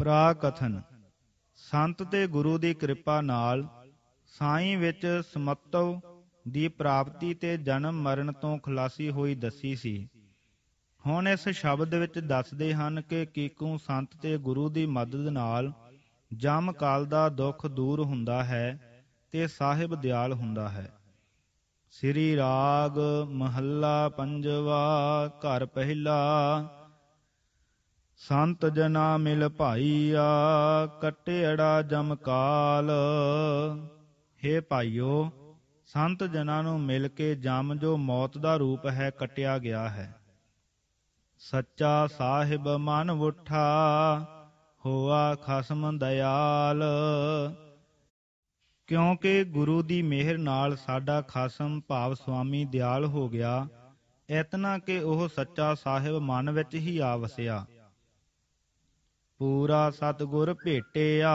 ਪ੍ਰਾਕਥਨ ਸੰਤ ਤੇ ਗੁਰੂ ਦੀ ਕਿਰਪਾ ਨਾਲ ਸਾਈਂ ਵਿੱਚ ਸਮਤਵ ਦੀ ਪ੍ਰਾਪਤੀ ਤੇ ਜਨਮ ਮਰਨ ਤੋਂ ਖਲਾਸੀ ਹੋਈ ਦੱਸੀ ਸੀ ਹੁਣ ਇਸ ਸ਼ਬਦ ਵਿੱਚ ਦੱਸਦੇ ਹਨ ਕਿ ਕੀਕੂ ਸੰਤ ਤੇ ਗੁਰੂ ਦੀ ਮਦਦ ਨਾਲ ਜਮ ਕਾਲ ਦਾ ਦੁੱਖ ਦੂਰ ਹੁੰਦਾ ਹੈ ਤੇ ਸਾਹਿਬ ਦਿਆਲ ਹੁੰਦਾ ਹੈ ਸ੍ਰੀ ਰਾਗ ਮਹੱਲਾ ਪੰਜਵਾ ਘਰ ਪਹਿਲਾ ਸੰਤ ਜਨਾ ਮਿਲ ਭਾਈਆ ਕਟਿਆੜਾ ਜਮ ਕਾਲ हे ਭਾਈਓ ਸੰਤ ਜਨਾਂ ਨੂੰ ਮਿਲ ਕੇ ਜਮ ਜੋ ਮੌਤ ਦਾ ਰੂਪ ਹੈ ਕਟਿਆ ਗਿਆ ਹੈ ਸੱਚਾ ਸਾਹਿਬ ਮਨ ਉਠਾ ਹੋਆ ਖਸਮ ਦਿਆਲ ਕਿਉਂਕਿ ਗੁਰੂ ਦੀ ਮਿਹਰ ਨਾਲ ਸਾਡਾ ਖਸਮ ਭਾਵ ਸੁਆਮੀ ਦਿਆਲ ਹੋ ਗਿਆ ਇਤਨਾ ਕਿ ਉਹ ਸੱਚਾ ਸਾਹਿਬ ਮਨ ਵਿੱਚ ਹੀ ਆ ਵਸਿਆ ਪੂਰਾ ਸਤਗੁਰ ਭੇਟਿਆ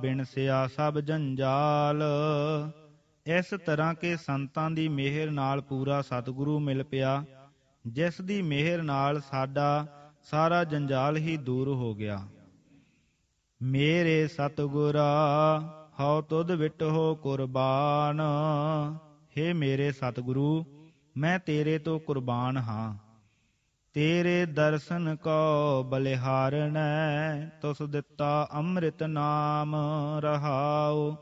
ਬਿਨਸਿਆ ਸਭ ਜੰਜਾਲ ਇਸ ਤਰ੍ਹਾਂ ਕੇ ਸੰਤਾਂ ਦੀ ਮਿਹਰ ਨਾਲ ਪੂਰਾ ਸਤਗੁਰੂ ਮਿਲ ਪਿਆ ਜਿਸ ਦੀ ਮਿਹਰ ਨਾਲ ਸਾਡਾ ਸਾਰਾ ਜੰਜਾਲ ਹੀ ਦੂਰ ਹੋ ਗਿਆ ਮੇਰੇ ਸਤਗੁਰਾ ਹਉ ਤੁਧ ਹੋ ਕੁਰਬਾਨ हे ਮੇਰੇ ਸਤਗੁਰੂ ਮੈਂ ਤੇਰੇ ਤੋਂ ਕੁਰਬਾਨ ਹਾਂ ਤੇਰੇ ਦਰਸ਼ਨ ਕੋ ਬਲਿਹਾਰਣੈ ਤੁਸ ਦਿੱਤਾ ਅੰਮ੍ਰਿਤ ਨਾਮ ਰਹਾਉ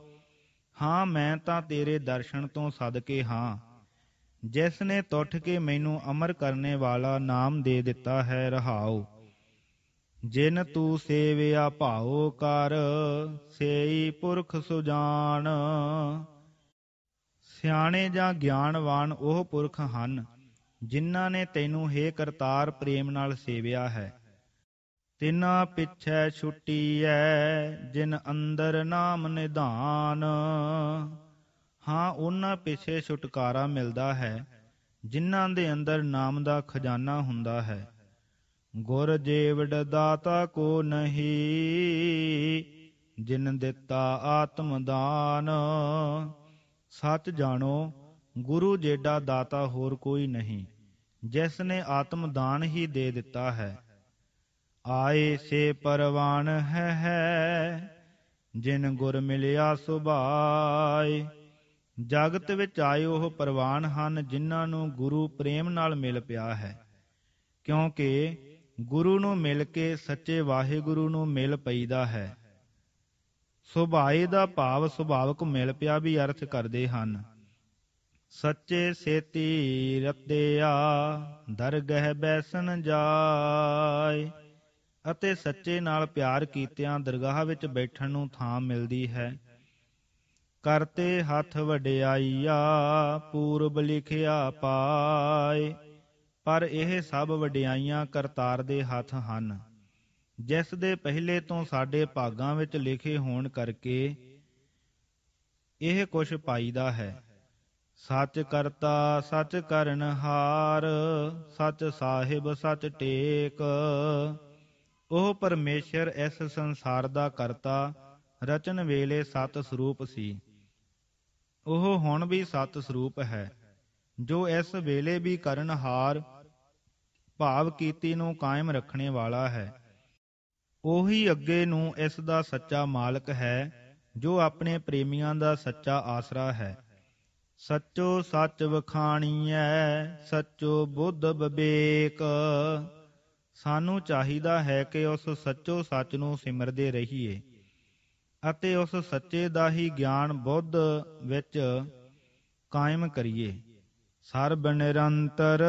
ਹਾਂ ਮੈਂ ਤਾਂ ਤੇਰੇ ਦਰਸ਼ਨ ਤੋਂ ਸਦਕੇ ਹਾਂ ਜਿਸ ਨੇ ਟੁੱਟ ਕੇ ਮੈਨੂੰ ਅਮਰ ਕਰਨੇ ਵਾਲਾ ਨਾਮ ਦੇ ਦਿੱਤਾ ਹੈ ਰਹਾਉ ਜਿਨ ਤੂੰ ਸੇਵਿਆ ਭਾਉ ਕਰ ਸੇਈ ਪੁਰਖ ਸੁਜਾਨ ਸਿਆਣੇ ਜਾਂ ਗਿਆਨਵਾਨ ਉਹ ਪੁਰਖ ਹਨ ਜਿਨ੍ਹਾਂ ਨੇ ਤੈਨੂੰ ਹੇ ਕਰਤਾਰ ਪ੍ਰੇਮ ਨਾਲ ਸੇਵਿਆ ਹੈ ਤਿਨਾ ਪਿੱਛੇ ਛੁੱਟੀ ਐ ਜਿਨ ਅੰਦਰ ਨਾਮ ਨਿਧਾਨ ਹਾਂ ਉਹਨਾਂ ਪਿੱਛੇ ਛੁਟਕਾਰਾ ਮਿਲਦਾ ਹੈ ਜਿਨ੍ਹਾਂ ਦੇ ਅੰਦਰ ਨਾਮ ਦਾ ਖਜ਼ਾਨਾ ਹੁੰਦਾ ਹੈ ਗੁਰ ਜੀਵੜ ਦਾਤਾ ਕੋ ਨਹੀਂ ਜਿਨ ਦਿੱਤਾ ਆਤਮ ਦਾਨ ਸੱਚ ਜਾਣੋ ਗੁਰੂ ਜੇਡਾ ਦਾਤਾ ਹੋਰ ਕੋਈ ਨਹੀਂ ਜਿਸ ਨੇ ਆਤਮ ਦਾਨ ਹੀ ਦੇ ਦਿੱਤਾ ਹੈ ਆਏ ਸੇ ਪਰਵਾਨ ਹੈ ਹੈ ਜਿਨ ਗੁਰ ਮਿਲਿਆ ਸੁਭਾਈ ਜਗਤ ਵਿੱਚ ਆਏ ਉਹ ਪਰਵਾਨ ਹਨ ਜਿਨ੍ਹਾਂ ਨੂੰ ਗੁਰੂ ਪ੍ਰੇਮ ਨਾਲ ਮਿਲ ਪਿਆ ਹੈ ਕਿਉਂਕਿ ਗੁਰੂ ਨੂੰ ਮਿਲ ਕੇ ਸੱਚੇ ਵਾਹਿਗੁਰੂ ਨੂੰ ਮਿਲ ਪਈਦਾ ਹੈ ਸੁਭਾਏ ਦਾ ਭਾਵ ਸੁਭਾਵਕ ਮਿਲ ਪਿਆ ਵੀ ਅਰਥ ਕਰਦੇ ਹਨ ਸੱਚੇ ਸੇਤੀ ਰਤਿਆ ਦਰਗਹਿ ਬੈਸਨ ਜਾਏ ਅਤੇ ਸੱਚੇ ਨਾਲ ਪਿਆਰ ਕੀਤਿਆਂ ਦਰਗਾਹ ਵਿੱਚ ਬੈਠਣ ਨੂੰ ਥਾਂ ਮਿਲਦੀ ਹੈ ਕਰਤੇ ਹੱਥ ਵਡਿਆਈਆ ਪੂਰਬ ਲਿਖਿਆ ਪਾਏ ਪਰ ਇਹ ਸਭ ਵਡਿਆਈਆਂ ਕਰਤਾਰ ਦੇ ਹੱਥ ਹਨ ਜਿਸ ਦੇ ਪਹਿਲੇ ਤੋਂ ਸਾਡੇ ਭਾਗਾਂ ਵਿੱਚ ਲਿਖੇ ਹੋਣ ਕਰਕੇ ਇਹ ਕੁਝ ਪਾਈਦਾ ਹੈ ਸਚ ਕਰਤਾ ਸਚ ਕਰਨ ਹਾਰ ਸਚ ਸਾਹਿਬ ਸਚ ਟੇਕ ਉਹ ਪਰਮੇਸ਼ਰ ਇਸ ਸੰਸਾਰ ਦਾ ਕਰਤਾ ਰਚਨ ਵੇਲੇ ਸਤ ਸਰੂਪ ਸੀ ਉਹ ਹੁਣ ਵੀ ਸਤ ਸਰੂਪ ਹੈ ਜੋ ਇਸ ਵੇਲੇ ਵੀ ਕਰਨ ਹਾਰ ਭਾਵ ਕੀਤੀ ਨੂੰ ਕਾਇਮ ਰੱਖਣੇ ਵਾਲਾ ਹੈ ਉਹੀ ਅੱਗੇ ਨੂੰ ਇਸ ਦਾ ਸੱਚਾ ਮਾਲਕ ਹੈ ਜੋ ਆਪਣੇ ਪ੍ਰੇਮੀਆਂ ਦਾ ਸੱਚਾ ਆਸਰਾ ਹੈ ਸਚੋ ਸੱਚ ਵਖਾਣੀਐ ਸਚੋ ਬੁੱਧ ਬਵੇਕ ਸਾਨੂੰ ਚਾਹੀਦਾ ਹੈ ਕਿ ਉਸ ਸੱਚੋ ਸੱਚ ਨੂੰ ਸਿਮਰਦੇ ਰਹੀਏ ਅਤੇ ਉਸ ਸੱਚੇ ਦਾ ਹੀ ਗਿਆਨ ਬੁੱਧ ਵਿੱਚ ਕਾਇਮ ਕਰੀਏ ਸਰਬ ਨਿਰੰਤਰ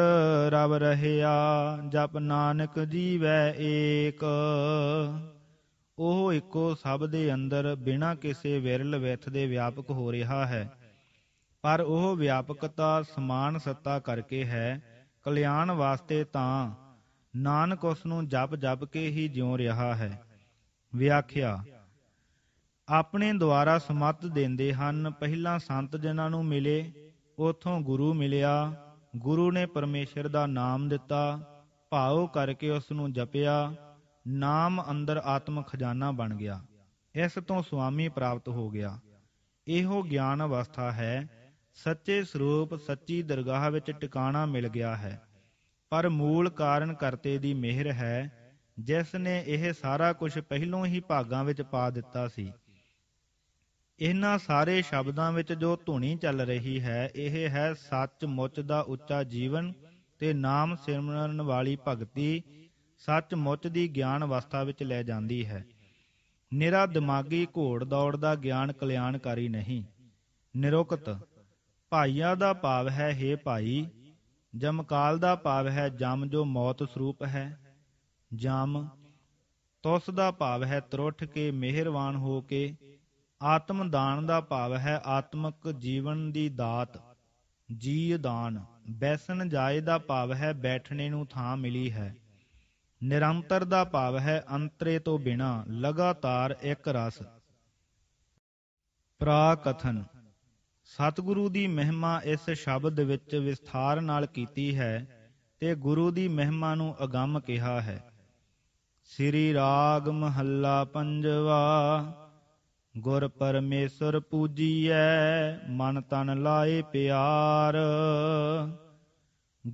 ਰਵ ਰਹਿਆ ਜਪ ਨਾਨਕ ਜੀਵੈ ਏਕ ਉਹ ਇੱਕੋ ਸਭ ਦੇ ਅੰਦਰ ਬਿਨਾਂ ਕਿਸੇ ਵਿਰਲ ਵਿਥ ਦੇ ਵਿਆਪਕ ਹੋ ਰਿਹਾ ਹੈ ਪਰ ਉਹ ਵਿਆਪਕਤਾ ਸਮਾਨ ਸੱਤਾ ਕਰਕੇ ਹੈ ਕਲਿਆਣ ਵਾਸਤੇ ਤਾਂ ਨਾਨਕ ਉਸ ਨੂੰ ਜਪ ਜਪ ਕੇ ਹੀ ਜਿਉ ਰਿਹਾ ਹੈ ਵਿਆਖਿਆ ਆਪਣੇ ਦੁਆਰਾ ਸਮਤ ਦਿੰਦੇ ਹਨ ਪਹਿਲਾਂ ਸੰਤ ਜਨਾਂ ਨੂੰ ਮਿਲੇ ਉਥੋਂ ਗੁਰੂ ਮਿਲਿਆ ਗੁਰੂ ਨੇ ਪਰਮੇਸ਼ਰ ਦਾ ਨਾਮ ਦਿੱਤਾ ਭਾਉ ਕਰਕੇ ਉਸ ਨੂੰ ਜਪਿਆ ਨਾਮ ਅੰਦਰ ਆਤਮ ਖਜ਼ਾਨਾ ਬਣ ਗਿਆ ਇਸ ਤੋਂ ਸੁਆਮੀ ਪ੍ਰਾਪਤ ਹੋ ਗਿਆ ਇਹੋ ਗਿਆਨ ਅਵਸਥਾ ਹੈ ਸੱਚੇ ਸਰੂਪ ਸੱਚੀ ਦਰਗਾਹ ਵਿੱਚ ਟਿਕਾਣਾ ਮਿਲ ਗਿਆ ਹੈ ਪਰ ਮੂਲ ਕਾਰਨ ਕਰਤੇ ਦੀ ਮਿਹਰ ਹੈ ਜਿਸ ਨੇ ਇਹ ਸਾਰਾ ਕੁਝ ਪਹਿਲੋਂ ਹੀ ਭਾਗਾਂ ਵਿੱਚ ਪਾ ਦਿੱਤਾ ਸੀ ਇਹਨਾਂ ਸਾਰੇ ਸ਼ਬਦਾਂ ਵਿੱਚ ਜੋ ਧੁਨੀ ਚੱਲ ਰਹੀ ਹੈ ਇਹ ਹੈ ਸੱਚ ਮੁੱਚ ਦਾ ਉੱਚਾ ਜੀਵਨ ਤੇ ਨਾਮ ਸਿਮਰਨ ਵਾਲੀ ਭਗਤੀ ਸੱਚ ਮੁੱਚ ਦੀ ਗਿਆਨ ਅਵਸਥਾ ਵਿੱਚ ਲੈ ਜਾਂਦੀ ਹੈ ਨਿਰਾ ਦਿਮਾਗੀ ਘੋੜ ਦੌੜ ਦਾ ਗਿਆਨ ਕਲਿਆਣਕਾਰੀ ਨਹੀਂ ਨਿਰੋਕਤ ਭਾਈਆ ਦਾ ਭਾਵ ਹੈ हे ਭਾਈ ਜਮਕਾਲ ਦਾ ਭਾਵ ਹੈ ਜਮ ਜੋ ਮੌਤ ਸਰੂਪ ਹੈ ਜਮ ਤੁਸ ਦਾ ਭਾਵ ਹੈ ਤਰੁੱਠ ਕੇ ਮਿਹਰਵਾਨ ਹੋ ਕੇ ਆਤਮ ਦਾਨ ਦਾ ਭਾਵ ਹੈ ਆਤਮਿਕ ਜੀਵਨ ਦੀ ਦਾਤ ਜੀ ਦਾਨ ਬੈਸਣ ਜਾਏ ਦਾ ਭਾਵ ਹੈ ਬੈਠਣੇ ਨੂੰ ਥਾਂ ਮਿਲੀ ਹੈ ਨਿਰੰਤਰ ਦਾ ਭਾਵ ਹੈ ਅੰਤਰੇ ਤੋਂ ਬਿਨਾ ਲਗਾਤਾਰ ਇੱਕ ਰਸ ਪ੍ਰਾਕਥਨ ਸਤਿਗੁਰੂ ਦੀ ਮਹਿਮਾ ਇਸ ਸ਼ਬਦ ਵਿੱਚ ਵਿਸਥਾਰ ਨਾਲ ਕੀਤੀ ਹੈ ਤੇ ਗੁਰੂ ਦੀ ਮਹਿਮਾ ਨੂੰ ਅਗੰਮ ਕਿਹਾ ਹੈ ਸ੍ਰੀ ਰਾਗ ਮਹੱਲਾ ਪੰਜਵਾ ਗੁਰ ਪਰਮੇਸ਼ਰ ਪੂਜੀਐ ਮਨ ਤਨ ਲਾਏ ਪਿਆਰ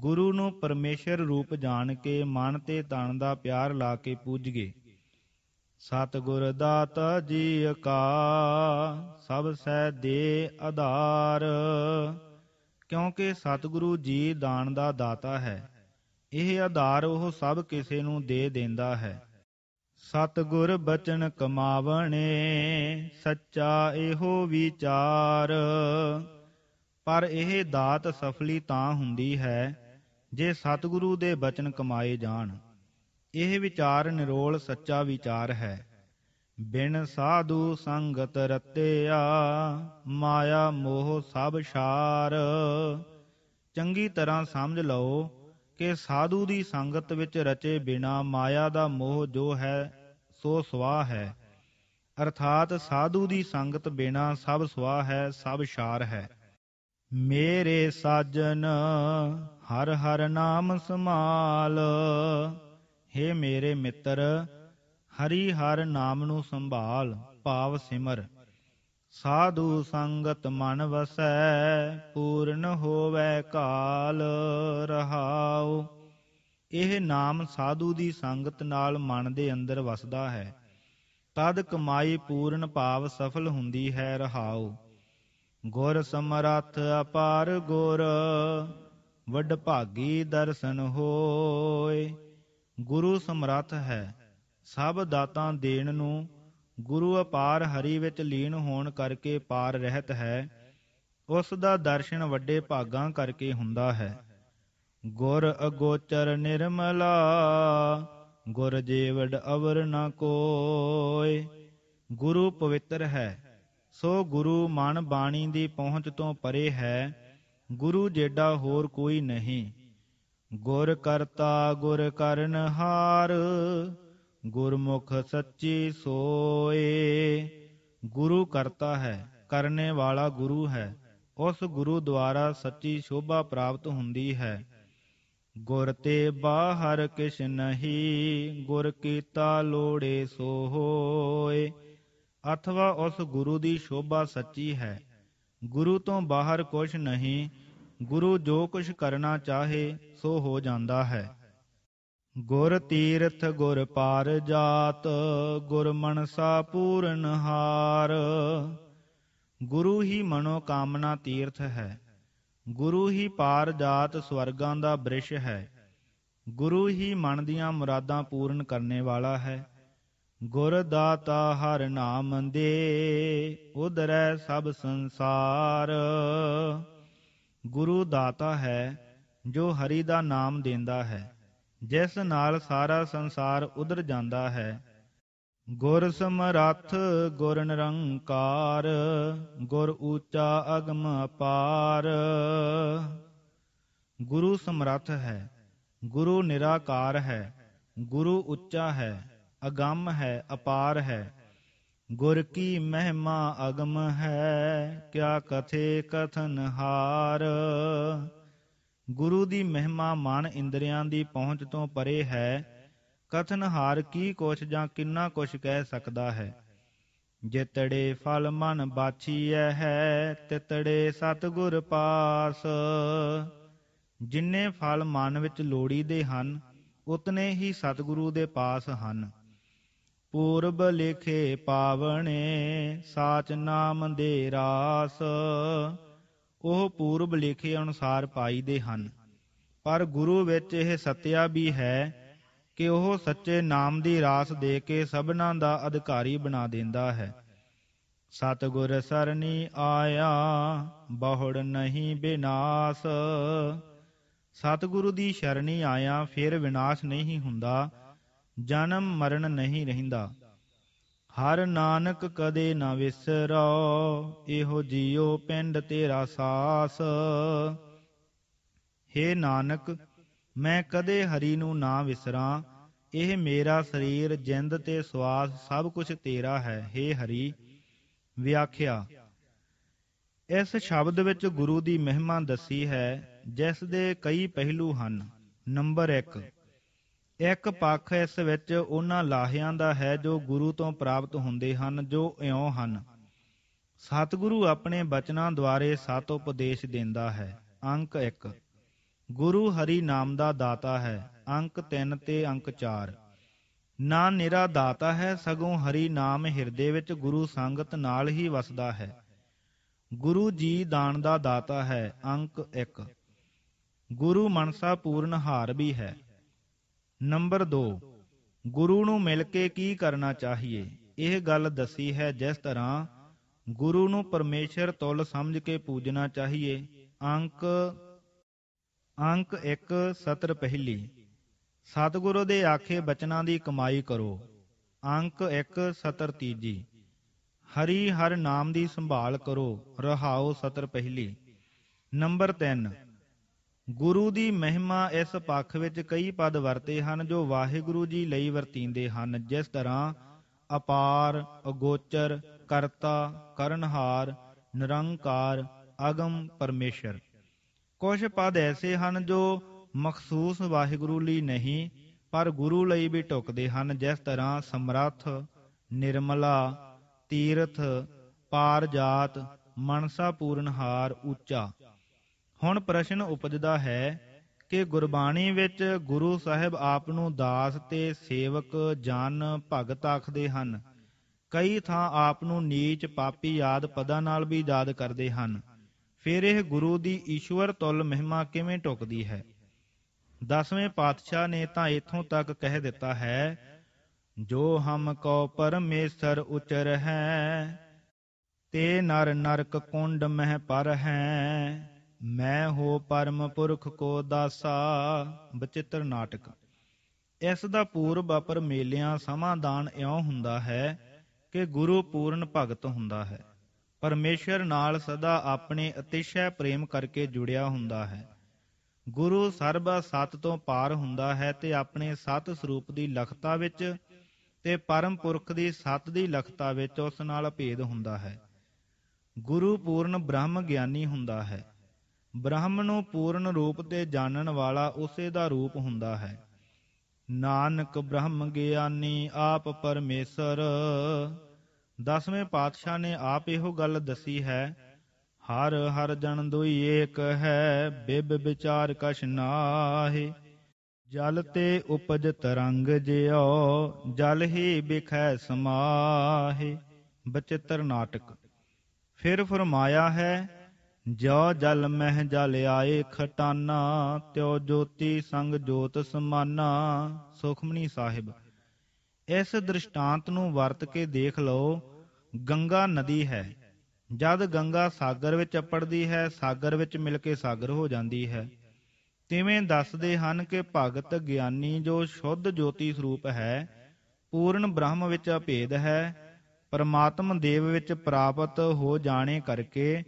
ਗੁਰੂ ਨੂੰ ਪਰਮੇਸ਼ਰ ਰੂਪ ਜਾਣ ਕੇ ਮਨ ਤੇ ਤਨ ਦਾ ਪਿਆਰ ਲਾ ਕੇ ਪੂਜਗੇ ਸਤਗੁਰ ਦਾਤਾ ਜੀ ਅਕਾ ਸਭ ਸਹਿ ਦੇ ਆਧਾਰ ਕਿਉਂਕਿ ਸਤਿਗੁਰੂ ਜੀ ਦਾਨ ਦਾ ਦਾਤਾ ਹੈ ਇਹ ਆਧਾਰ ਉਹ ਸਭ ਕਿਸੇ ਨੂੰ ਦੇ ਦਿੰਦਾ ਹੈ ਸਤਗੁਰ ਬਚਨ ਕਮਾਵਣੇ ਸੱਚਾ ਇਹੋ ਵਿਚਾਰ ਪਰ ਇਹ ਦਾਤ ਸਫਲੀ ਤਾਂ ਹੁੰਦੀ ਹੈ ਜੇ ਸਤਿਗੁਰੂ ਦੇ ਬਚਨ ਕਮਾਏ ਜਾਣ ਇਹ ਵਿਚਾਰ ਨਿਰੋਲ ਸੱਚਾ ਵਿਚਾਰ ਹੈ ਬਿਨ ਸਾਧੂ ਸੰਗਤ ਰਤਿਆ ਮਾਇਆ ਮੋਹ ਸਭ ਛਾਰ ਚੰਗੀ ਤਰ੍ਹਾਂ ਸਮਝ ਲਓ ਕਿ ਸਾਧੂ ਦੀ ਸੰਗਤ ਵਿੱਚ ਰਚੇ ਬਿਨਾ ਮਾਇਆ ਦਾ ਮੋਹ ਜੋ ਹੈ ਸੋ ਸਵਾਹ ਹੈ ਅਰਥਾਤ ਸਾਧੂ ਦੀ ਸੰਗਤ ਬਿਨਾ ਸਭ ਸਵਾਹ ਹੈ ਸਭ ਛਾਰ ਹੈ ਮੇਰੇ ਸਾਜਨ ਹਰ ਹਰ ਨਾਮ ਸਮਾਲ हे ਮੇਰੇ ਮਿੱਤਰ ਹਰੀ ਹਰ ਨਾਮ ਨੂੰ ਸੰਭਾਲ ਭਾਵ ਸਿਮਰ ਸਾਧੂ ਸੰਗਤ ਮਨ ਵਸੈ ਪੂਰਨ ਹੋਵੇ ਕਾਲ ਰਹਾਉ ਇਹ ਨਾਮ ਸਾਧੂ ਦੀ ਸੰਗਤ ਨਾਲ ਮਨ ਦੇ ਅੰਦਰ ਵਸਦਾ ਹੈ ਤਦ ਕਮਾਈ ਪੂਰਨ ਭਾਵ ਸਫਲ ਹੁੰਦੀ ਹੈ ਰਹਾਉ ਗੁਰ ਸਮਰੱਥ ਅਪਾਰ ਗੁਰ ਵੱਡ ਭਾਗੀ ਦਰਸ਼ਨ ਹੋਏ ਗੁਰੂ ਸਮਰੱਥ ਹੈ ਸਭ ਦਾਤਾ ਦੇਣ ਨੂੰ ਗੁਰੂ ਅਪਾਰ ਹਰੀ ਵਿੱਚ ਲੀਨ ਹੋਣ ਕਰਕੇ ਪਾਰ ਰਹਿਤ ਹੈ ਉਸ ਦਾ ਦਰਸ਼ਨ ਵੱਡੇ ਭਾਗਾਂ ਕਰਕੇ ਹੁੰਦਾ ਹੈ ਗੁਰ ਅਗੋਚਰ ਨਿਰਮਲਾ ਗੁਰ ਜੀਵੜ ਅਵਰ ਨ ਕੋਏ ਗੁਰੂ ਪਵਿੱਤਰ ਹੈ ਸੋ ਗੁਰੂ ਮਨ ਬਾਣੀ ਦੀ ਪਹੁੰਚ ਤੋਂ ਪਰੇ ਹੈ ਗੁਰੂ ਜੇਡਾ ਹੋਰ ਕੋਈ ਨਹੀਂ ਗੁਰ ਕਰਤਾ ਗੁਰ ਕਰਨ ਹਾਰ ਗੁਰਮੁਖ ਸੱਚੀ ਸੋਏ ਗੁਰੂ ਕਰਤਾ ਹੈ ਕਰਨੇ ਵਾਲਾ ਗੁਰੂ ਹੈ ਉਸ ਗੁਰੂ ਦੁਆਰਾ ਸੱਚੀ ਸ਼ੋਭਾ ਪ੍ਰਾਪਤ ਹੁੰਦੀ ਹੈ ਗੁਰ ਤੇ ਬਾਹਰ ਕਿਛ ਨਹੀਂ ਗੁਰ ਕੀਤਾ ਲੋੜੇ ਸੋ ਹੋਏ ਅਥਵਾ ਉਸ ਗੁਰੂ ਦੀ ਸ਼ੋਭਾ ਸੱਚੀ ਹੈ ਗੁਰੂ ਤੋਂ ਬਾਹਰ ਕੁਛ ਨਹੀਂ ਗੁਰੂ ਜੋ ਕੁਛ ਕਰਨਾ ਚਾਹੇ ਸੋ ਹੋ ਜਾਂਦਾ ਹੈ ਗੁਰ ਤੀਰਥ ਗੁਰ ਪਾਰ ਜਾਤ ਗੁਰ ਮਨਸਾ ਪੂਰਨ ਹਾਰ ਗੁਰੂ ਹੀ ਮਨੋ ਕਾਮਨਾ ਤੀਰਥ ਹੈ ਗੁਰੂ ਹੀ ਪਾਰ ਜਾਤ ਸਵਰਗਾਂ ਦਾ ਬ੍ਰਿਸ਼ ਹੈ ਗੁਰੂ ਹੀ ਮਨ ਦੀਆਂ ਮੁਰਾਦਾਂ ਪੂਰਨ ਕਰਨੇ ਵਾਲਾ ਹੈ ਗੁਰ ਦਾਤਾ ਹਰ ਨਾਮ ਦੇ ਉਧਰੈ ਸਭ ਸੰਸਾਰ ਗੁਰੂ ਦਾਤਾ ਹੈ ਜੋ ਹਰੀ ਦਾ ਨਾਮ ਦਿੰਦਾ ਹੈ ਜਿਸ ਨਾਲ ਸਾਰਾ ਸੰਸਾਰ ਉਧਰ ਜਾਂਦਾ ਹੈ ਗੁਰ ਸਮਰੱਥ ਗੁਰ ਨਿਰੰਕਾਰ ਗੁਰ ਊਚਾ ਅਗਮ ਅਪਾਰ ਗੁਰੂ ਸਮਰੱਥ ਹੈ ਗੁਰੂ ਨਿਰਾਕਾਰ ਹੈ ਗੁਰੂ ਉੱਚਾ ਹੈ ਅਗੰਮ ਹੈ ਅਪਾਰ ਹੈ ਗੁਰ ਕੀ ਮਹਿਮਾ ਅਗਮ ਹੈ ਕਿਆ ਕਥੇ ਕਥਨ ਹਾਰ ਗੁਰੂ ਦੀ ਮਹਿਮਾ ਮਨ ਇੰਦਰੀਆਂ ਦੀ ਪਹੁੰਚ ਤੋਂ ਪਰੇ ਹੈ ਕਥਨ ਹਾਰ ਕੀ ਕੁਛ ਜਾਂ ਕਿੰਨਾ ਕੁਛ ਕਹਿ ਸਕਦਾ ਹੈ ਜਿਤੜੇ ਫਲ ਮਨ ਬਾਛੀਐ ਹੈ ਤਿਤੜੇ ਸਤਗੁਰ ਪਾਸ ਜਿੰਨੇ ਫਲ ਮਨ ਵਿੱਚ ਲੋੜੀਦੇ ਹਨ ਉਤਨੇ ਹੀ ਸਤਿਗੁਰੂ ਦੇ ਪਾਸ ਹਨ ਪੂਰਬ ਲਿਖੇ ਪਾਵਣੇ ਸਾਚ ਨਾਮ ਦੇ ਰਾਸ ਉਹ ਪੂਰਬ ਲਿਖੇ ਅਨੁਸਾਰ ਪਾਈ ਦੇ ਹਨ ਪਰ ਗੁਰੂ ਵਿੱਚ ਇਹ ਸਤਿਆ ਵੀ ਹੈ ਕਿ ਉਹ ਸੱਚੇ ਨਾਮ ਦੀ ਰਾਸ ਦੇ ਕੇ ਸਭਨਾਂ ਦਾ ਅਧਿਕਾਰੀ ਬਣਾ ਦਿੰਦਾ ਹੈ ਸਤਗੁਰ ਸਰਣੀ ਆਇਆ ਬਹੁੜ ਨਹੀਂ ਬਿਨਾਸ਼ ਸਤਗੁਰੂ ਦੀ ਸ਼ਰਣੀ ਆਇਆ ਫਿਰ ਵਿਨਾਸ਼ ਨਹੀਂ ਹੁੰਦਾ ਜਨਮ ਮਰਨ ਨਹੀਂ ਰਹਿੰਦਾ ਹਰ ਨਾਨਕ ਕਦੇ ਨਾ ਵਿਸਰੋ ਇਹੋ ਜੀਉ ਪਿੰਡ ਤੇਰਾ ਸਾਸ ਹੇ ਨਾਨਕ ਮੈਂ ਕਦੇ ਹਰੀ ਨੂੰ ਨਾ ਵਿਸਰਾਂ ਇਹ ਮੇਰਾ ਸਰੀਰ ਜਿੰਦ ਤੇ ਸਵਾਸ ਸਭ ਕੁਝ ਤੇਰਾ ਹੈ हे ਹਰੀ ਵਿਆਖਿਆ ਇਸ ਸ਼ਬਦ ਵਿੱਚ ਗੁਰੂ ਦੀ ਮਹਿਮਾ ਦੱਸੀ ਹੈ ਜਿਸ ਦੇ ਕਈ ਪਹਿਲੂ ਹਨ ਨੰਬਰ 1 ਇੱਕ ਪੱਖ ਇਸ ਵਿੱਚ ਉਹਨਾਂ ਲਾਹਿਆਂ ਦਾ ਹੈ ਜੋ ਗੁਰੂ ਤੋਂ ਪ੍ਰਾਪਤ ਹੁੰਦੇ ਹਨ ਜੋ ਇਉਂ ਹਨ ਸਤਿਗੁਰੂ ਆਪਣੇ ਬਚਨਾਂ ਦੁਆਰੇ ਸਤ ਉਪਦੇਸ਼ ਦਿੰਦਾ ਹੈ ਅੰਕ 1 ਗੁਰੂ ਹਰੀ ਨਾਮ ਦਾ ਦਾਤਾ ਹੈ ਅੰਕ 3 ਤੇ ਅੰਕ 4 ਨਾ ਨਿਰਾ ਦਾਤਾ ਹੈ ਸਗੋਂ ਹਰੀ ਨਾਮ ਹਿਰਦੇ ਵਿੱਚ ਗੁਰੂ ਸੰਗਤ ਨਾਲ ਹੀ ਵਸਦਾ ਹੈ ਗੁਰੂ ਜੀ ਦਾਨ ਦਾ ਦਾਤਾ ਹੈ ਅੰਕ 1 ਗੁਰੂ ਮਨਸਾ ਪੂਰਨ ਹਾਰ ਵੀ ਹੈ ਨੰਬਰ 2 ਗੁਰੂ ਨੂੰ ਮਿਲ ਕੇ ਕੀ ਕਰਨਾ ਚਾਹੀਏ ਇਹ ਗੱਲ ਦੱਸੀ ਹੈ ਜਿਸ ਤਰ੍ਹਾਂ ਗੁਰੂ ਨੂੰ ਪਰਮੇਸ਼ਰ ਤੁਲ ਸਮਝ ਕੇ ਪੂਜਣਾ ਚਾਹੀਏ ਅੰਕ ਅੰਕ 1 ਸਤਰ ਪਹਿਲੀ ਸਤਿਗੁਰੂ ਦੇ ਆਖੇ ਬਚਨਾਂ ਦੀ ਕਮਾਈ ਕਰੋ ਅੰਕ 1 ਸਤਰ ਤੀਜੀ ਹਰੀ ਹਰ ਨਾਮ ਦੀ ਸੰਭਾਲ ਕਰੋ ਰਹਾਓ ਸਤਰ ਪਹਿਲੀ ਨੰਬਰ 3 ਗੁਰੂ ਦੀ ਮਹਿਮਾ ਇਸ ਪੱਖ ਵਿੱਚ ਕਈ ਪਦ ਵਰਤੇ ਹਨ ਜੋ ਵਾਹਿਗੁਰੂ ਜੀ ਲਈ ਵਰਤੀਂਦੇ ਹਨ ਜਿਸ ਤਰ੍ਹਾਂ ਅਪਾਰ ਅਗੋਚਰ ਕਰਤਾ ਕਰਨਹਾਰ ਨਿਰੰਕਾਰ ਅਗੰਮ ਪਰਮੇਸ਼ਰ ਕੁਝ ਪਦ ਐਸੇ ਹਨ ਜੋ ਮਖਸੂਸ ਵਾਹਿਗੁਰੂ ਲਈ ਨਹੀਂ ਪਰ ਗੁਰੂ ਲਈ ਵੀ ਟੁਕਦੇ ਹਨ ਜਿਸ ਤਰ੍ਹਾਂ ਸਮਰੱਥ ਨਿਰਮਲਾ ਤੀਰਥ ਪਾਰਜਾਤ ਮਨਸਾ ਹਾਰ ਉੱਚਾ ਹੁਣ ਪ੍ਰਸ਼ਨ ਉਪਜਦਾ ਹੈ ਕਿ ਗੁਰਬਾਣੀ ਵਿੱਚ ਗੁਰੂ ਸਾਹਿਬ ਆਪ ਨੂੰ ਦਾਸ ਤੇ ਸੇਵਕ ਜਨ ਭਗਤ ਆਖਦੇ ਹਨ ਕਈ ਥਾਂ ਆਪ ਨੂੰ ਨੀਚ ਪਾਪੀ ਯਾਦ ਪਦਾਂ ਨਾਲ ਵੀ ਯਾਦ ਕਰਦੇ ਹਨ ਫਿਰ ਇਹ ਗੁਰੂ ਦੀ ਈਸ਼ਵਰ ਤੁਲ ਮਹਿਮਾ ਕਿਵੇਂ ਟੁਕਦੀ ਹੈ ਦਸਵੇਂ ਪਾਤਸ਼ਾਹ ਨੇ ਤਾਂ ਇਥੋਂ ਤੱਕ ਕਹਿ ਦਿੱਤਾ ਹੈ ਜੋ ਹਮ ਕੋ ਪਰਮੇਸ਼ਰ ਉਚਰ ਹੈ ਤੇ ਨਰ ਨਰਕ ਕੁੰਡ ਮਹਿ ਪਰ ਹੈ ਮੈਂ ਹੋ ਪਰਮ ਪੁਰਖ ਕੋ ਦਾਸਾ ਬਚਿੱਤਰ ਨਾਟਕ ਇਸ ਦਾ ਪੂਰਬ ਅਪਰ ਮੇਲਿਆਂ ਸਮਾਦਾਨ ਇਉਂ ਹੁੰਦਾ ਹੈ ਕਿ ਗੁਰੂ ਪੂਰਨ ਭਗਤ ਹੁੰਦਾ ਹੈ ਪਰਮੇਸ਼ਰ ਨਾਲ ਸਦਾ ਆਪਣੇ ਅਤਿਸ਼ੈ ਪ੍ਰੇਮ ਕਰਕੇ ਜੁੜਿਆ ਹੁੰਦਾ ਹੈ ਗੁਰੂ ਸਰਬ ਸਤ ਤੋਂ ਪਾਰ ਹੁੰਦਾ ਹੈ ਤੇ ਆਪਣੇ ਸਤ ਸਰੂਪ ਦੀ ਲਖਤਾ ਵਿੱਚ ਤੇ ਪਰਮ ਪੁਰਖ ਦੀ ਸਤ ਦੀ ਲਖਤਾ ਵਿੱਚ ਉਸ ਨਾਲ ਭੇਦ ਹੁੰਦਾ ਹੈ ਗੁਰੂ ਪੂਰਨ ਬ੍ਰਹਮ ਗਿਆਨੀ ਹੁੰਦਾ ਹੈ ਬ੍ਰਹਮ ਨੂੰ ਪੂਰਨ ਰੂਪ ਤੇ ਜਾਣਨ ਵਾਲਾ ਉਸੇ ਦਾ ਰੂਪ ਹੁੰਦਾ ਹੈ ਨਾਨਕ ਬ੍ਰਹਮ ਗਿਆਨੀ ਆਪ ਪਰਮੇਸ਼ਰ ਦਸਵੇਂ ਪਾਤਸ਼ਾਹ ਨੇ ਆਪ ਇਹੋ ਗੱਲ ਦਸੀ ਹੈ ਹਰ ਹਰ ਜਨ ਦੋਈ ਏਕ ਹੈ ਬਿਬ ਵਿਚਾਰ ਕਛ ਨਾਹੇ ਜਲ ਤੇ ਉਪਜ ਤਰੰਗ ਜਿਓ ਜਲ ਹੀ ਬਿਖੈ ਸਮਾਹੇ ਬਚਿੱਤਰ ਨਾਟਕ ਫਿਰ ਫਰਮਾਇਆ ਹੈ ਜੋ ਜਲ ਮਹਿ ਜਲ ਆਏ ਖਟਾਨਾ ਤਿਉ ਜੋਤੀ ਸੰਗ ਜੋਤ ਸਮਾਨਾ ਸੁਖਮਨੀ ਸਾਹਿਬ ਇਸ ਦ੍ਰਿਸ਼ਟਾਂਤ ਨੂੰ ਵਰਤ ਕੇ ਦੇਖ ਲਓ ਗੰਗਾ ਨਦੀ ਹੈ ਜਦ ਗੰਗਾ ਸਾਗਰ ਵਿੱਚ ਅਪੜਦੀ ਹੈ ਸਾਗਰ ਵਿੱਚ ਮਿਲ ਕੇ ਸਾਗਰ ਹੋ ਜਾਂਦੀ ਹੈ ਤਿਵੇਂ ਦੱਸਦੇ ਹਨ ਕਿ ਭਗਤ ਗਿਆਨੀ ਜੋ ਸ਼ੁੱਧ ਜੋਤੀ ਸਰੂਪ ਹੈ ਪੂਰਨ ਬ੍ਰਹਮ ਵਿੱਚ ਅਭੇਦ ਹੈ ਪਰਮਾਤਮ ਦੇਵ ਵਿੱਚ ਪ੍ਰਾਪਤ ਹੋ ਜਾਣੇ ਕਰਕੇ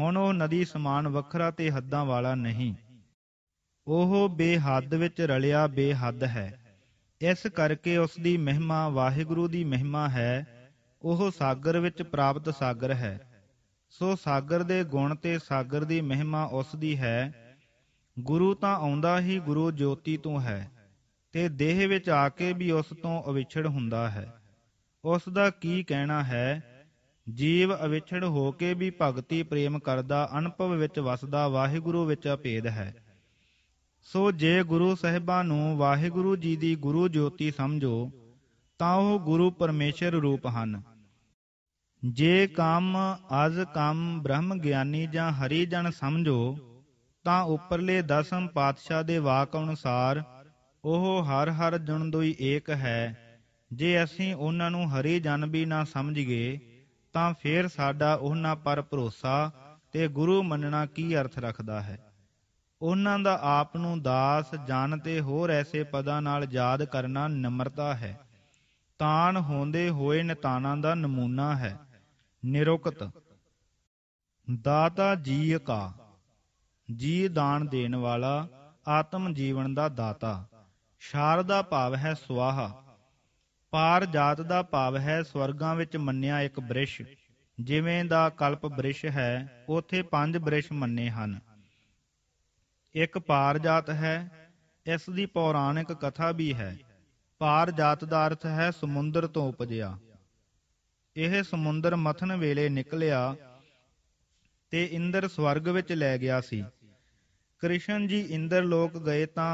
ਹੁਣ ਉਹ ਨਦੀ ਸਮਾਨ ਵੱਖਰਾ ਤੇ ਹੱਦਾਂ ਵਾਲਾ ਨਹੀਂ ਉਹ ਬੇਹੱਦ ਵਿੱਚ ਰਲਿਆ ਬੇਹੱਦ ਹੈ ਇਸ ਕਰਕੇ ਉਸ ਦੀ ਮਹਿਮਾ ਵਾਹਿਗੁਰੂ ਦੀ ਮਹਿਮਾ ਹੈ ਉਹ ਸਾਗਰ ਵਿੱਚ ਪ੍ਰਾਪਤ ਸਾਗਰ ਹੈ ਸੋ ਸਾਗਰ ਦੇ ਗੁਣ ਤੇ ਸਾਗਰ ਦੀ ਮਹਿਮਾ ਉਸ ਦੀ ਹੈ ਗੁਰੂ ਤਾਂ ਆਉਂਦਾ ਹੀ ਗੁਰੂ ਜੋਤੀ ਤੋਂ ਹੈ ਤੇ ਦੇਹ ਵਿੱਚ ਆ ਕੇ ਵੀ ਉਸ ਤੋਂ ਅਵਿਛੜ ਹੁੰਦਾ ਹੈ ਉਸ ਦਾ ਕੀ ਕਹਿਣਾ ਹੈ ਜੀਵ ਅਵਿਛੜ ਹੋ ਕੇ ਵੀ ਭਗਤੀ ਪ੍ਰੇਮ ਕਰਦਾ ਅਨੁਭਵ ਵਿੱਚ ਵਸਦਾ ਵਾਹਿਗੁਰੂ ਵਿੱਚ ਅਭੇਦ ਹੈ ਸੋ ਜੇ ਗੁਰੂ ਸਾਹਿਬਾਂ ਨੂੰ ਵਾਹਿਗੁਰੂ ਜੀ ਦੀ ਗੁਰੂ ਜੋਤੀ ਸਮਝੋ ਤਾਂ ਉਹ ਗੁਰੂ ਪਰਮੇਸ਼ਰ ਰੂਪ ਹਨ ਜੇ ਕੰਮ ਅਜ ਕੰਮ ਬ੍ਰਹਮ ਗਿਆਨੀ ਜਾਂ ਹਰੀ ਜਨ ਸਮਝੋ ਤਾਂ ਉੱਪਰਲੇ ਦਸਮ ਪਾਤਸ਼ਾਹ ਦੇ ਵਾਕ ਅਨੁਸਾਰ ਉਹ ਹਰ ਹਰ ਜਨ ਦੋਈ ਏਕ ਹੈ ਜੇ ਅਸੀਂ ਉਹਨਾਂ ਨੂੰ ਹਰੀ ਜਨ ਵੀ ਨਾ ਸਮਝੀਏ ਤਾਂ ਫੇਰ ਸਾਡਾ ਉਹਨਾਂ ਪਰ ਭਰੋਸਾ ਤੇ ਗੁਰੂ ਮੰਨਣਾ ਕੀ ਅਰਥ ਰੱਖਦਾ ਹੈ ਉਹਨਾਂ ਦਾ ਆਪ ਨੂੰ ਦਾਸ ਜਨ ਤੇ ਹੋਰ ਐਸੇ ਪਦਾਂ ਨਾਲ ਯਾਦ ਕਰਨਾ ਨਿਮਰਤਾ ਹੈ ਤਾਨ ਹੁੰਦੇ ਹੋਏ ਨਿਤਾਨਾਂ ਦਾ ਨਮੂਨਾ ਹੈ ਨਿਰੁਕਤ ਦਾਤਾ ਜੀ ਕਾ ਜੀ ਦਾਨ ਦੇਣ ਵਾਲਾ ਆਤਮ ਜੀਵਨ ਦਾ ਦਾਤਾ ਸ਼ਾਰਦਾ ਭਾਵ ਹੈ ਸੁਆਹਾ ਪਾਰ ਜਾਤ ਦਾ ਭਾਵ ਹੈ ਸਵਰਗਾਂ ਵਿੱਚ ਮੰਨਿਆ ਇੱਕ ਬ੍ਰਿਸ਼ ਜਿਵੇਂ ਦਾ ਕਲਪ ਬ੍ਰਿਸ਼ ਹੈ ਉਥੇ ਪੰਜ ਬ੍ਰਿਸ਼ ਮੰਨੇ ਹਨ ਇੱਕ ਪਾਰ ਜਾਤ ਹੈ ਇਸ ਦੀ ਪੌਰਾਣਿਕ ਕਥਾ ਵੀ ਹੈ ਪਾਰ ਜਾਤ ਦਾ ਅਰਥ ਹੈ ਸਮੁੰਦਰ ਤੋਂ ਉਪਜਿਆ ਇਹ ਸਮੁੰਦਰ ਮਥਨ ਵੇਲੇ ਨਿਕਲਿਆ ਤੇ ਇੰਦਰ ਸਵਰਗ ਵਿੱਚ ਲੈ ਗਿਆ ਸੀ ਕ੍ਰਿਸ਼ਨ ਜੀ ਇੰਦਰ ਲੋਕ ਗਏ ਤਾਂ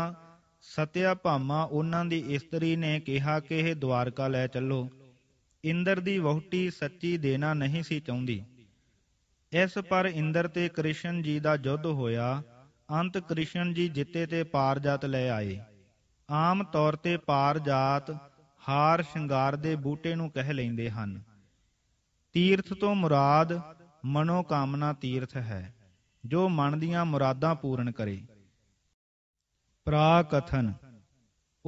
ਸਤਿਆ ਭਾਮਾ ਉਹਨਾਂ ਦੀ ਇਸਤਰੀ ਨੇ ਕਿਹਾ ਕਿ ਇਹ ਦਵਾਰਕਾ ਲੈ ਚੱਲੋ ਇੰਦਰ ਦੀ ਵਹੁਟੀ ਸੱਚੀ ਦੇਣਾ ਨਹੀਂ ਸੀ ਚਾਹੁੰਦੀ ਇਸ ਪਰ ਇੰਦਰ ਤੇ ਕ੍ਰਿਸ਼ਨ ਜੀ ਦਾ ਯੁੱਧ ਹੋਇਆ ਅੰਤ ਕ੍ਰਿਸ਼ਨ ਜੀ ਜਿੱਤੇ ਤੇ ਪਾਰਜਾਤ ਲੈ ਆਏ ਆਮ ਤੌਰ ਤੇ ਪਾਰਜਾਤ ਹਾਰ ਸ਼ਿੰਗਾਰ ਦੇ ਬੂਟੇ ਨੂੰ ਕਹਿ ਲੈਂਦੇ ਹਨ ਤੀਰਥ ਤੋਂ ਮੁਰਾਦ ਮਨੋ ਕਾਮਨਾ ਤੀਰਥ ਹੈ ਜੋ ਮਨ ਦੀਆਂ ਮੁਰਾਦਾਂ ਪੂਰਨ ਕਰੇ ਪ੍ਰਾਕਥਨ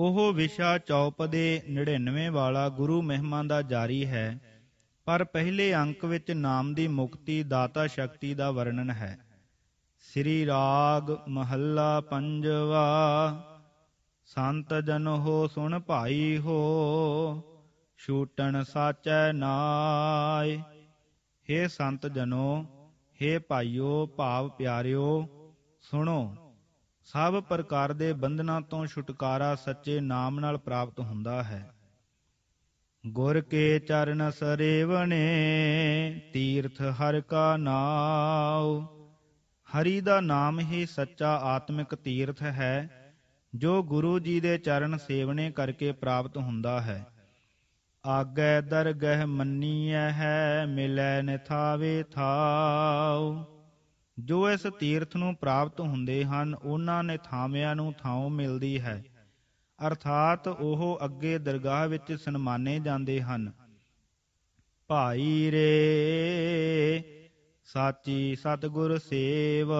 ਉਹ ਵਿਸ਼ਾ ਚੌਪਦੇ 99 ਵਾਲਾ ਗੁਰੂ ਮਹਿਮਾ ਦਾ ਜਾਰੀ ਹੈ ਪਰ ਪਹਿਲੇ ਅੰਕ ਵਿੱਚ ਨਾਮ ਦੀ ਮੁਕਤੀ ਦਾਤਾ ਸ਼ਕਤੀ ਦਾ ਵਰਣਨ ਹੈ ਸ੍ਰੀ ਰਾਗ ਮਹੱਲਾ ਪੰਜਵਾ ਸੰਤ ਜਨ ਹੋ ਸੁਣ ਭਾਈ ਹੋ ਛੂਟਣ ਸਾਚੈ ਨਾਏ हे ਸੰਤ ਜਨੋ हे ਭਾਈਓ ਭਾਵ ਪਿਆਰਿਓ ਸੁਣੋ ਸਭ ਪ੍ਰਕਾਰ ਦੇ ਬੰਧਨਾਂ ਤੋਂ ਛੁਟਕਾਰਾ ਸੱਚੇ ਨਾਮ ਨਾਲ ਪ੍ਰਾਪਤ ਹੁੰਦਾ ਹੈ ਗੁਰ ਕੇ ਚਰਨ ਸਰੇਵਣੇ ਤੀਰਥ ਹਰ ਕਾ ਨਾਉ ਹਰੀ ਦਾ ਨਾਮ ਹੀ ਸੱਚਾ ਆਤਮਿਕ ਤੀਰਥ ਹੈ ਜੋ ਗੁਰੂ ਜੀ ਦੇ ਚਰਨ ਸੇਵਣੇ ਕਰਕੇ ਪ੍ਰਾਪਤ ਹੁੰਦਾ ਹੈ ਆਗੇ ਦਰਗਹਿ ਮੰਨੀਐ ਹੈ ਮਿਲੈ ਨਿਥਾਵੇ ਥਾਉ ਜੋ ਇਸ ਤੀਰਥ ਨੂੰ ਪ੍ਰਾਪਤ ਹੁੰਦੇ ਹਨ ਉਹਨਾਂ ਨੇ ਥਾਮਿਆਂ ਨੂੰ ਥਾਉ ਮਿਲਦੀ ਹੈ ਅਰਥਾਤ ਉਹ ਅੱਗੇ ਦਰਗਾਹ ਵਿੱਚ ਸਨਮਾਨੇ ਜਾਂਦੇ ਹਨ ਭਾਈ ਰੇ ਸਾਚੀ ਸਤਗੁਰ ਸੇਵ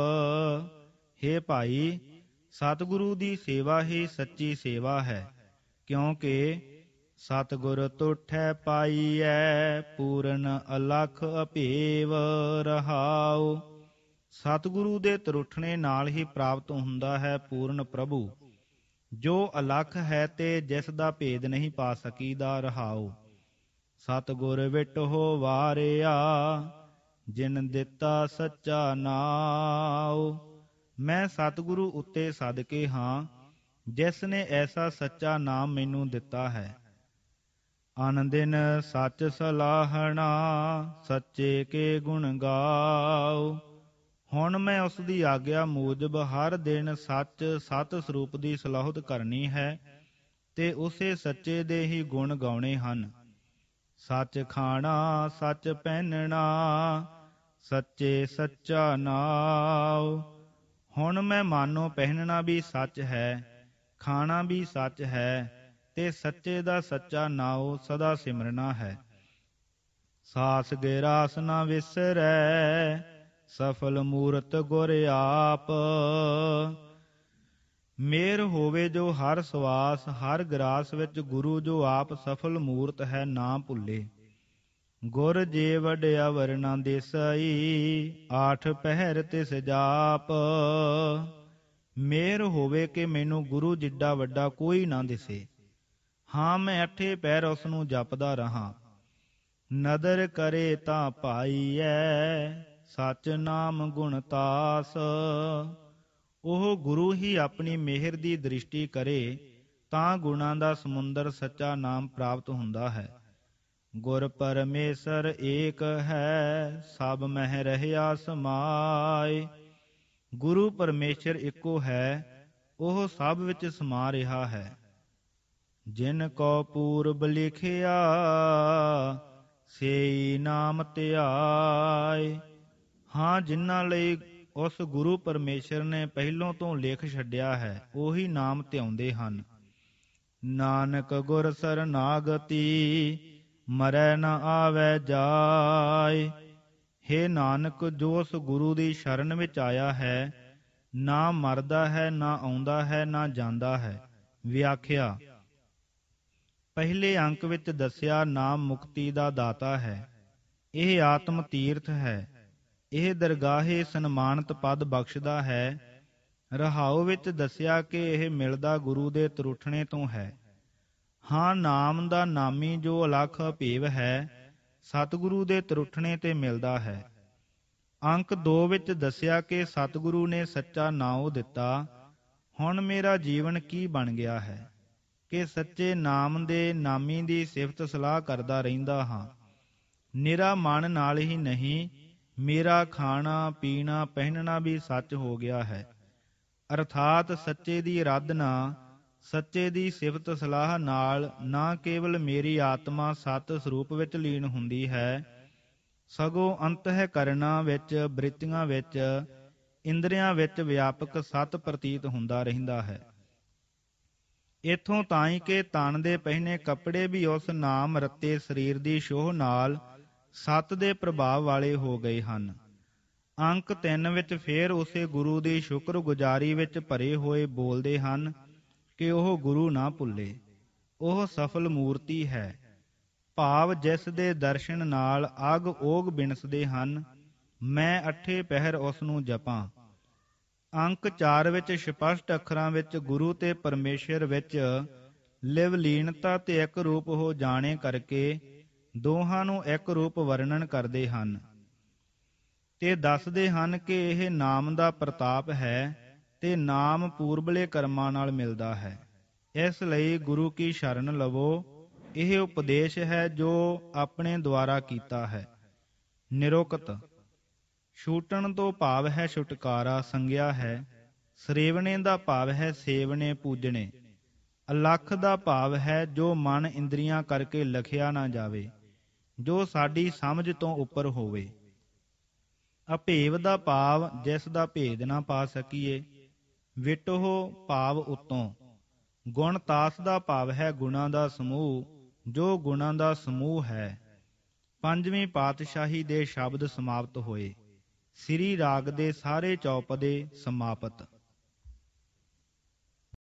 हे ਭਾਈ ਸਤਗੁਰੂ ਦੀ ਸੇਵਾ ਹੀ ਸੱਚੀ ਸੇਵਾ ਹੈ ਕਿਉਂਕਿ ਸਤਗੁਰ ਤੁਠੈ ਪਾਈਐ ਪੂਰਨ ਅਲਖ ਅਭੇਵ ਰਹਾਉ ਸਤਿਗੁਰੂ ਦੇ ਤਰੁੱਠਣੇ ਨਾਲ ਹੀ ਪ੍ਰਾਪਤ ਹੁੰਦਾ ਹੈ ਪੂਰਨ ਪ੍ਰਭੂ ਜੋ ਅਲਖ ਹੈ ਤੇ ਜਿਸ ਦਾ ਭੇਦ ਨਹੀਂ ਪਾ ਸਕੀਦਾ ਰਹਾਉ ਸਤਗੁਰ ਹੋ ਵਾਰਿਆ ਜਿਨ ਦਿੱਤਾ ਸੱਚਾ ਨਾਉ ਮੈਂ ਸਤਗੁਰੂ ਉੱਤੇ ਸਦਕੇ ਹਾਂ ਜਿਸ ਨੇ ਐਸਾ ਸੱਚਾ ਨਾਮ ਮੈਨੂੰ ਦਿੱਤਾ ਹੈ ਆਨੰਦਿਨ ਸੱਚ ਸਲਾਹਣਾ ਸੱਚੇ ਕੇ ਗੁਣ ਗਾਓ ਹੁਣ ਮੈਂ ਉਸ ਦੀ ਆਗਿਆ ਮੂਜਬ ਹਰ ਦਿਨ ਸੱਚ ਸਤ ਸਰੂਪ ਦੀ ਸਲਾਹਤ ਕਰਨੀ ਹੈ ਤੇ ਉਸੇ ਸੱਚੇ ਦੇ ਹੀ ਗੁਣ ਗਾਉਣੇ ਹਨ ਸੱਚ ਖਾਣਾ ਸੱਚ ਪਹਿਨਣਾ ਸੱਚੇ ਸੱਚਾ ਨਾਉ ਹੁਣ ਮੈਂ ਮਾਨੋ ਪਹਿਨਣਾ ਵੀ ਸੱਚ ਹੈ ਖਾਣਾ ਵੀ ਸੱਚ ਹੈ ਤੇ ਸੱਚੇ ਦਾ ਸੱਚਾ ਨਾਉ ਸਦਾ ਸਿਮਰਨਾ ਹੈ ਸਾਸ ਗੇ ਰਾਸ ਨਾ ਵਿਸਰੈ ਸਫਲ ਮੂਰਤ ਗੁਰ ਆਪ ਮੇਰ ਹੋਵੇ ਜੋ ਹਰ ਸਵਾਸ ਹਰ ਗਰਾਸ ਵਿੱਚ ਗੁਰੂ ਜੋ ਆਪ ਸਫਲ ਮੂਰਤ ਹੈ ਨਾ ਭੁੱਲੇ ਗੁਰ ਜੇ ਵਡਿਆ ਵਰਨਾ ਦੇਸਾਈ ਆਠ ਪਹਿਰ ਤਿਸ ਜਾਪ ਮੇਰ ਹੋਵੇ ਕਿ ਮੈਨੂੰ ਗੁਰੂ ਜਿੱਡਾ ਵੱਡਾ ਕੋਈ ਨਾ ਦਿਸੇ ਹਾਂ ਮੈਂ ਅਠੇ ਪੈਰ ਉਸ ਨੂੰ ਜਪਦਾ ਰਹਾ ਨਦਰ ਕਰੇ ਤਾਂ ਪਾਈਐ ਸਚ ਨਾਮ ਗੁਣ ਤਾਸ ਉਹ ਗੁਰੂ ਹੀ ਆਪਣੀ ਮਿਹਰ ਦੀ ਦ੍ਰਿਸ਼ਟੀ ਕਰੇ ਤਾਂ ਗੁਣਾਂ ਦਾ ਸਮੁੰਦਰ ਸੱਚਾ ਨਾਮ ਪ੍ਰਾਪਤ ਹੁੰਦਾ ਹੈ ਗੁਰ ਪਰਮੇਸ਼ਰ ਏਕ ਹੈ ਸਭ ਮਹਿ ਰਹਿਆ ਸਮਾਏ ਗੁਰੂ ਪਰਮੇਸ਼ਰ ਇੱਕੋ ਹੈ ਉਹ ਸਭ ਵਿੱਚ ਸਮਾ ਰਿਹਾ ਹੈ ਜਿਨ ਕੋ ਪੂਰਬ ਲਿਖਿਆ ਸੇਈ ਨਾਮ ਧਿਆਏ ਹਾਂ ਜਿਨ੍ਹਾਂ ਲਈ ਉਸ ਗੁਰੂ ਪਰਮੇਸ਼ਰ ਨੇ ਪਹਿਲੋਂ ਤੋਂ ਲਿਖ ਛੱਡਿਆ ਹੈ ਉਹੀ ਨਾਮ ਧਿਆਉਂਦੇ ਹਨ ਨਾਨਕ ਗੁਰ ਸਰਨਾਗਤੀ ਮਰੈ ਨ ਆਵੇ ਜਾਏ ਹੇ ਨਾਨਕ ਜੋ ਉਸ ਗੁਰੂ ਦੀ ਸ਼ਰਨ ਵਿੱਚ ਆਇਆ ਹੈ ਨਾ ਮਰਦਾ ਹੈ ਨਾ ਆਉਂਦਾ ਹੈ ਨਾ ਜਾਂਦਾ ਹੈ ਵਿਆਖਿਆ ਪਹਿਲੇ ਅੰਕ ਵਿੱਚ ਦੱਸਿਆ ਨਾਮ ਮੁਕਤੀ ਦਾ ਦਾਤਾ ਹੈ ਇਹ ਆਤਮ ਤੀਰਥ ਹੈ ਇਹ ਦਰਗਾਹੇ ਸਨਮਾਨਤ ਪਦ ਬਖਸ਼ਦਾ ਹੈ ਰਹਾਉ ਵਿੱਚ ਦੱਸਿਆ ਕਿ ਇਹ ਮਿਲਦਾ ਗੁਰੂ ਦੇ ਤਰੁੱਠਣੇ ਤੋਂ ਹੈ ਹਾਂ ਨਾਮ ਦਾ ਨਾਮੀ ਜੋ ਅਲਖ ਭੇਵ ਹੈ ਸਤਿਗੁਰੂ ਦੇ ਤਰੁੱਠਣੇ ਤੇ ਮਿਲਦਾ ਹੈ ਅੰਕ 2 ਵਿੱਚ ਦੱਸਿਆ ਕਿ ਸਤਿਗੁਰੂ ਨੇ ਸੱਚਾ ਨਾਉ ਦਿੱਤਾ ਹੁਣ ਮੇਰਾ ਜੀਵਨ ਕੀ ਬਣ ਗਿਆ ਹੈ ਕਿ ਸੱਚੇ ਨਾਮ ਦੇ ਨਾਮੀ ਦੀ ਸਿਫਤ ਸਲਾਹ ਕਰਦਾ ਰਹਿੰਦਾ ਹਾਂ ਨਿਰਾ ਮਨ ਨਾਲ ਹੀ ਨਹੀਂ ਮੇਰਾ ਖਾਣਾ ਪੀਣਾ ਪਹਿਨਣਾ ਵੀ ਸੱਚ ਹੋ ਗਿਆ ਹੈ ਅਰਥਾਤ ਸੱਚੇ ਦੀ ਅਰਾਧਨਾ ਸੱਚੇ ਦੀ ਸਿਫਤ ਸਲਾਹ ਨਾਲ ਨਾ ਕੇਵਲ ਮੇਰੀ ਆਤਮਾ ਸਤ ਸਰੂਪ ਵਿੱਚ ਲੀਨ ਹੁੰਦੀ ਹੈ ਸਗੋਂ ਅੰਤਹਿ ਕਰਨਾ ਵਿੱਚ ਬ੍ਰਿਤੀਆਂ ਵਿੱਚ ਇੰਦਰੀਆਂ ਵਿੱਚ ਵਿਆਪਕ ਸਤ ਪ੍ਰਤੀਤ ਹੁੰਦਾ ਰਹਿੰਦਾ ਹੈ ਇਥੋਂ ਤਾਂ ਹੀ ਕਿ ਤਨ ਦੇ ਪਹਿਨੇ ਕੱਪੜੇ ਵੀ ਉਸ ਨਾਮ ਰੱਤੇ ਸਰੀਰ ਦੀ ਸ਼ੋਹ ਨਾਲ ਸਤ ਦੇ ਪ੍ਰਭਾਵ ਵਾਲੇ ਹੋ ਗਏ ਹਨ ਅੰਕ 3 ਵਿੱਚ ਫੇਰ ਉਸੇ ਗੁਰੂ ਦੀ ਸ਼ੁਕਰਗੁਜ਼ਾਰੀ ਵਿੱਚ ਭਰੇ ਹੋਏ ਬੋਲਦੇ ਹਨ ਕਿ ਉਹ ਗੁਰੂ ਨਾ ਭੁੱਲੇ ਉਹ ਸਫਲ ਮੂਰਤੀ ਹੈ ਭਾਵ ਜਿਸ ਦੇ ਦਰਸ਼ਨ ਨਾਲ ਅਗ ਓਗ ਬਿਨਸਦੇ ਹਨ ਮੈਂ ਅਠੇ ਪਹਿਰ ਉਸ ਨੂੰ ਜਪਾਂ ਅੰਕ 4 ਵਿੱਚ ਸਪਸ਼ਟ ਅੱਖਰਾਂ ਵਿੱਚ ਗੁਰੂ ਤੇ ਪਰਮੇਸ਼ਰ ਵਿੱਚ ਲਿਵ ਲੀਨਤਾ ਤੇ ਇੱਕ ਰੂਪ ਹੋ ਜਾਣੇ ਕਰਕੇ ਦੋਹਾਂ ਨੂੰ ਇੱਕ ਰੂਪ ਵਰਣਨ ਕਰਦੇ ਹਨ ਤੇ ਦੱਸਦੇ ਹਨ ਕਿ ਇਹ ਨਾਮ ਦਾ ਪ੍ਰਤਾਪ ਹੈ ਤੇ ਨਾਮ ਪੂਰਬਲੇ ਕਰਮਾਂ ਨਾਲ ਮਿਲਦਾ ਹੈ ਇਸ ਲਈ ਗੁਰੂ ਕੀ ਸ਼ਰਨ ਲਵੋ ਇਹ ਉਪਦੇਸ਼ ਹੈ ਜੋ ਆਪਣੇ ਦੁਆਰਾ ਕੀਤਾ ਹੈ ਨਿਰੋਕਤ ਛੂਟਣ ਤੋਂ ਭਾਵ ਹੈ ਛੁਟਕਾਰਾ ਸੰਗਿਆ ਹੈ ਸਰੇਵਣੇ ਦਾ ਭਾਵ ਹੈ ਸੇਵਣੇ ਪੂਜਣੇ ਅਲਖ ਦਾ ਭਾਵ ਹੈ ਜੋ ਮਨ ਇੰਦਰੀਆਂ ਕਰਕੇ ਲਖਿਆ ਨਾ ਜਾਵੇ ਜੋ ਸਾਡੀ ਸਮਝ ਤੋਂ ਉੱਪਰ ਹੋਵੇ ਅਭੇਵ ਦਾ ਭਾਵ ਜਿਸ ਦਾ ਭੇਦ ਨਾ ਪਾ ਸਕੀਏ ਵਿਟੋ ਭਾਵ ਉਤੋਂ ਗੁਣ ਤਾਸ ਦਾ ਭਾਵ ਹੈ ਗੁਣਾ ਦਾ ਸਮੂਹ ਜੋ ਗੁਣਾ ਦਾ ਸਮੂਹ ਹੈ ਪੰਜਵੀਂ ਪਾਤਸ਼ਾਹੀ ਦੇ ਸ਼ਬਦ ਸਮਾਪਤ ਹੋਏ ਸ੍ਰੀ ਰਾਗ ਦੇ ਸਾਰੇ ਚੌਪਦੇ ਸਮਾਪਤ